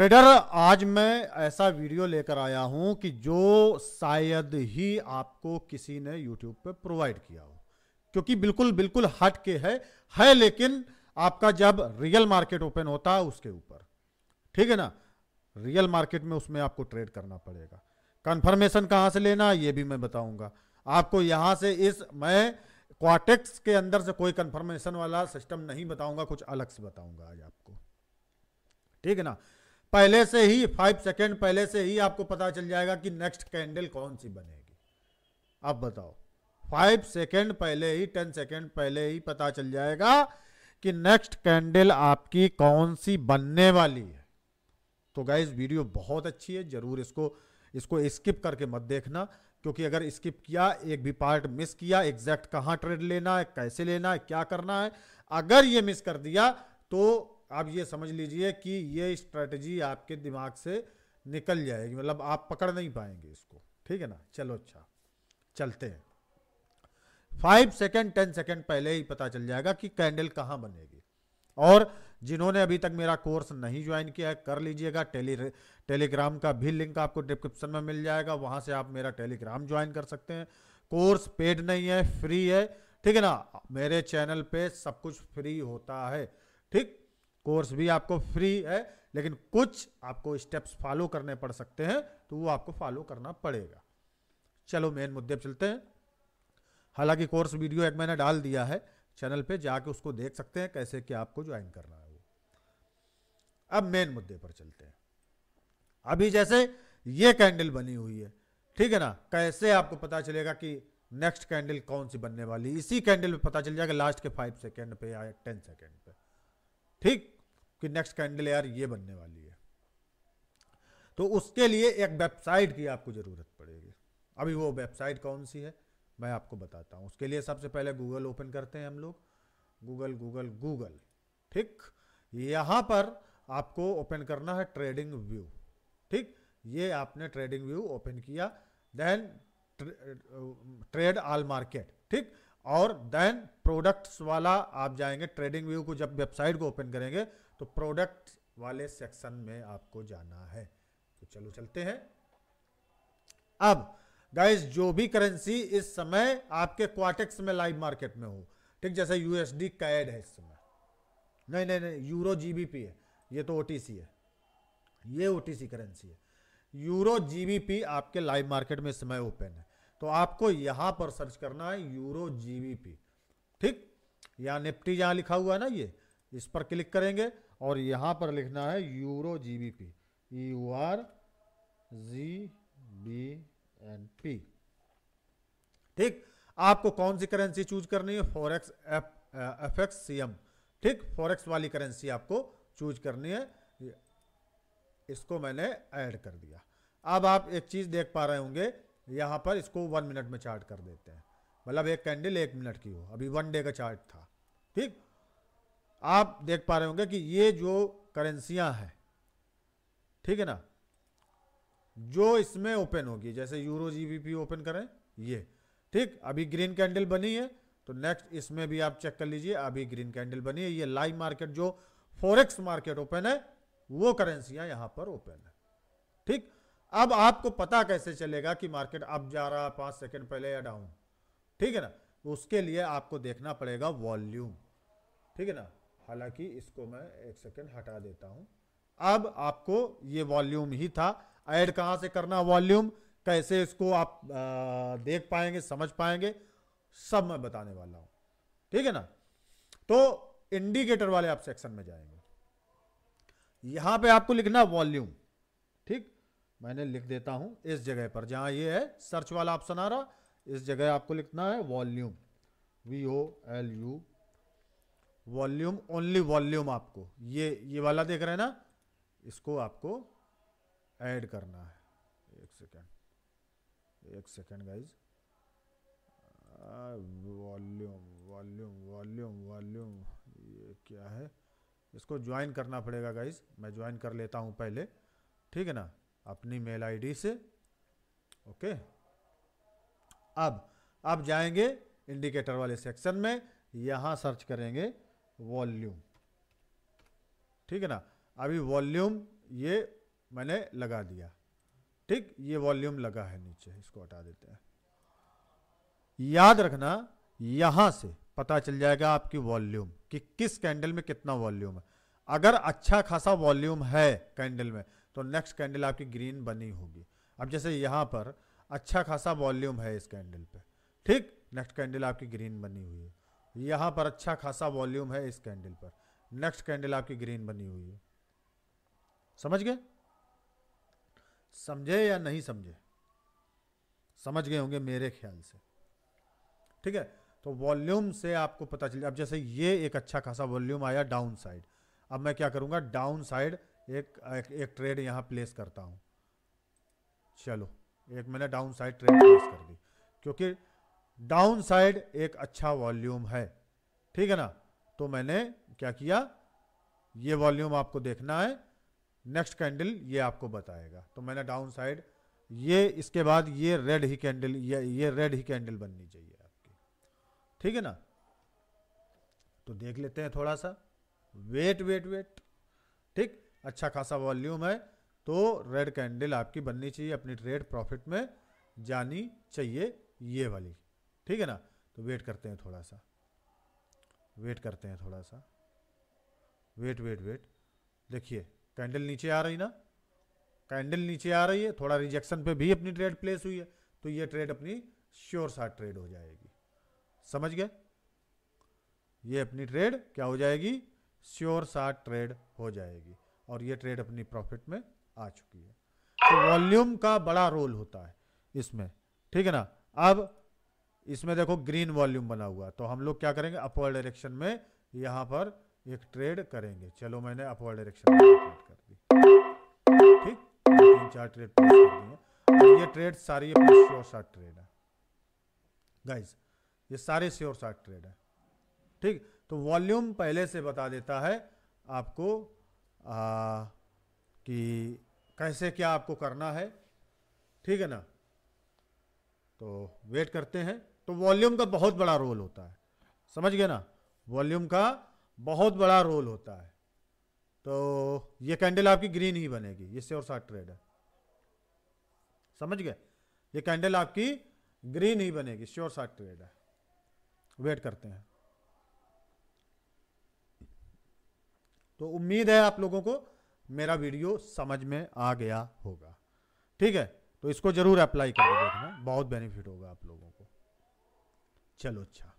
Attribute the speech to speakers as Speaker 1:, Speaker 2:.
Speaker 1: trader आज मैं ऐसा वीडियो लेकर आया हूं कि जो शायद ही आपको किसी ने यूट्यूब पे प्रोवाइड किया हो क्योंकि बिल्कुल बिल्कुल हट के है है लेकिन आपका जब रियल मार्केट ओपन होता है उसके ऊपर ठीक है ना रियल मार्केट में उसमें आपको ट्रेड करना पड़ेगा कंफर्मेशन कहां से लेना ये भी मैं बताऊंगा आपको यहां से इस मैं क्वाटेक्स के अंदर से कोई कंफर्मेशन वाला सिस्टम नहीं बताऊंगा कुछ अलग से बताऊंगा आज आपको ठीक है ना पहले से ही फाइव सेकेंड पहले से ही आपको पता चल जाएगा कि नेक्स्ट कैंडल कौन सी बनेगी आप बताओ फाइव सेकेंड पहले ही टेन सेकेंड पहले ही पता चल जाएगा कि नेक्स्ट कैंडल आपकी कौन सी बनने वाली है तो गाइज वीडियो बहुत अच्छी है ज़रूर इसको इसको स्किप करके मत देखना क्योंकि अगर स्किप किया एक भी पार्ट मिस किया एग्जैक्ट कहाँ ट्रेड लेना है कैसे लेना है क्या करना है अगर ये मिस कर दिया तो आप ये समझ लीजिए कि ये स्ट्रेटजी आपके दिमाग से निकल जाएगी मतलब आप पकड़ नहीं पाएंगे इसको ठीक है ना चलो अच्छा चलते हैं फाइव सेकेंड टेन सेकेंड पहले ही पता चल जाएगा कि कैंडल कहाँ बनेगी और जिन्होंने अभी तक मेरा कोर्स नहीं ज्वाइन किया है कर लीजिएगा टेली टेलीग्राम का भी लिंक आपको डिस्क्रिप्शन में मिल जाएगा वहाँ से आप मेरा टेलीग्राम ज्वाइन कर सकते हैं कोर्स पेड नहीं है फ्री है ठीक है ना मेरे चैनल पे सब कुछ फ्री होता है ठीक कोर्स भी आपको फ्री है लेकिन कुछ आपको स्टेप्स फॉलो करने पड़ सकते हैं तो वो आपको फॉलो करना पड़ेगा चलो मेन मुद्दे पर चलते हैं हालांकि कोर्स वीडियो एक मैंने डाल दिया है चैनल पे जाके उसको देख सकते हैं कैसे कि आपको ज्वाइन करना है वो अब मेन मुद्दे पर चलते हैं अभी जैसे ये कैंडल बनी हुई है ठीक है ना कैसे आपको पता चलेगा कि नेक्स्ट कैंडल कौन सी बनने वाली इसी कैंडल पे पता चल जाएगा लास्ट के फाइव सेकेंड पे या टेन सेकेंड पे ठीक कि नेक्स्ट कैंडल यार ये बनने वाली है तो उसके लिए एक वेबसाइट की आपको ज़रूरत पड़ेगी अभी वो वेबसाइट कौन सी है मैं आपको बताता हूँ उसके लिए सबसे पहले गूगल ओपन करते हैं हम लोग गूगल गूगल गूगल ठीक यहाँ पर आपको ओपन करना है ट्रेडिंग व्यू ठीक ये आपने ट्रेडिंग व्यू ओपन किया देन ट्रेड आल मार्केट ठीक और देन प्रोडक्ट्स वाला आप जाएंगे ट्रेडिंग व्यू को जब वेबसाइट को ओपन करेंगे तो प्रोडक्ट वाले सेक्शन में आपको जाना है तो चलो चलते हैं अब गाइस जो भी करेंसी इस समय आपके क्वाटेक्स में लाइव मार्केट में हो ठीक जैसे यूएसडी कैड है इस समय नहीं नहीं नहीं यूरो जीबीपी है ये तो ओटीसी है ये ओटीसी करेंसी है यूरो जीबीपी आपके लाइव मार्केट में इस समय ओपन है तो आपको यहां पर सर्च करना है यूरो जीबीपी ठीक या निफ्टी यहां लिखा हुआ है ना ये इस पर क्लिक करेंगे और यहां पर लिखना है euro GBP U R G B N P ठीक आपको कौन सी करेंसी चूज करनी है forex F F X C M ठीक फॉरेक्स वाली करेंसी आपको चूज करनी है इसको मैंने ऐड कर दिया अब आप एक चीज देख पा रहे होंगे यहाँ पर इसको वन मिनट में चार्ट कर देते हैं मतलब एक कैंडल एक मिनट की हो अभी वन डे का चार्ट था ठीक आप देख पा रहे होंगे कि ये जो करेंसियाँ हैं ठीक है ना जो इसमें ओपन होगी जैसे यूरो जीबीपी ओपन करें ये ठीक अभी ग्रीन कैंडल बनी है तो नेक्स्ट इसमें भी आप चेक कर लीजिए अभी ग्रीन कैंडल बनी है ये लाइव मार्केट जो फॉरेक्स मार्केट ओपन है वो करेंसियां यहां पर ओपन है ठीक अब आपको पता कैसे चलेगा कि मार्केट अप जा रहा है पांच सेकेंड पहले या डाउन ठीक है ना उसके लिए आपको देखना पड़ेगा वॉल्यूम ठीक है ना हालांकि इसको मैं एक सेकेंड हटा देता हूं अब आपको ये वॉल्यूम ही था ऐड कहां से करना वॉल्यूम कैसे इसको आप आ, देख पाएंगे समझ पाएंगे सब मैं बताने वाला हूं ठीक है ना तो इंडिकेटर वाले आप सेक्शन में जाएंगे यहां पे आपको लिखना वॉल्यूम ठीक मैंने लिख देता हूं इस जगह पर जहां ये है सर्च वाला ऑप्शन आ रहा इस जगह आपको लिखना है volume V O L U volume only volume आपको ये ये वाला देख रहे हैं ना इसको आपको ऐड करना है एक सेकेंड एक second guys volume volume volume volume ये क्या है इसको ज्वाइन करना पड़ेगा गाइज मैं ज्वाइन कर लेता हूँ पहले ठीक है ना अपनी मेल आईडी से ओके अब अब जाएंगे इंडिकेटर वाले सेक्शन में यहां सर्च करेंगे वॉल्यूम ठीक है ना अभी वॉल्यूम ये मैंने लगा दिया ठीक ये वॉल्यूम लगा है नीचे इसको हटा देते हैं याद रखना यहां से पता चल जाएगा आपकी वॉल्यूम कि किस कैंडल में कितना वॉल्यूम है अगर अच्छा खासा वॉल्यूम है कैंडल में तो नेक्स्ट कैंडल आपकी ग्रीन बनी होगी अब जैसे यहाँ पर अच्छा खासा वॉल्यूम है इस कैंडल पे ठीक नेक्स्ट कैंडल आपकी ग्रीन बनी हुई है यहाँ पर अच्छा खासा वॉल्यूम है इस कैंडल पर नेक्स्ट कैंडल आपकी ग्रीन बनी हुई है समझ गए समझे या नहीं समझे समझ गए होंगे मेरे ख्याल से ठीक है तो वॉल्यूम से आपको पता चल अब जैसे ये एक अच्छा खासा वॉल्यूम आया डाउन साइड अब मैं क्या करूँगा डाउन साइड एक एक, एक ट्रेड यहाँ प्लेस करता हूँ चलो एक मैंने डाउन साइड ट्रेड प्लेस कर दी क्योंकि डाउन साइड एक अच्छा वॉल्यूम है ठीक है ना तो मैंने क्या किया ये वॉल्यूम आपको देखना है नेक्स्ट कैंडल ये आपको बताएगा तो मैंने डाउन साइड ये इसके बाद ये रेड ही कैंडल ये ये रेड ही कैंडल बननी चाहिए आपकी ठीक है ना तो देख लेते हैं थोड़ा सा वेट वेट वेट ठीक अच्छा खासा वॉल्यूम है तो रेड कैंडल आपकी बननी चाहिए अपनी ट्रेड प्रॉफिट में जानी चाहिए ये वाली ठीक है ना तो वेट करते हैं थोड़ा सा वेट करते हैं थोड़ा सा वेट वेट वेट देखिए कैंडल नीचे आ रही ना कैंडल नीचे आ रही है थोड़ा रिजेक्शन पे भी अपनी ट्रेड प्लेस हुई है तो ये ट्रेड अपनी श्योर सा ट्रेड हो जाएगी समझ गए ये अपनी ट्रेड क्या हो जाएगी श्योर सा ट्रेड हो जाएगी और ये ट्रेड अपनी प्रॉफिट में आ चुकी है तो वॉल्यूम का बड़ा रोल होता है इसमें ठीक है ना अब इसमें देखो ग्रीन वॉल्यूम बना हुआ तो हम लोग क्या करेंगे अपवर्ड डायरेक्शन में यहां पर एक ट्रेड करेंगे चलो मैंने अपवर्ड डायरेक्शन कर दी ठीक तीन चार ट्रेड कर दिए है ये ट्रेड सारी अपनी श्योर शॉर्ट ट्रेड है गाइस ये सारे श्योर शॉर्ट ट्रेड है ठीक तो वॉल्यूम पहले से बता देता है आपको आ, कि कैसे क्या आपको करना है ठीक है ना तो वेट करते हैं तो वॉल्यूम का बहुत बड़ा रोल होता है समझ गए ना वॉल्यूम का बहुत बड़ा रोल होता है तो ये कैंडल आपकी ग्रीन ही बनेगी ये से और सात ट्रेड है समझ गए ये कैंडल आपकी ग्रीन ही बनेगी श्योर सात ट्रेड है वेट करते हैं तो उम्मीद है आप लोगों को मेरा वीडियो समझ में आ गया होगा ठीक है तो इसको जरूर अप्लाई करो देखना बहुत बेनिफिट होगा आप लोगों को चलो अच्छा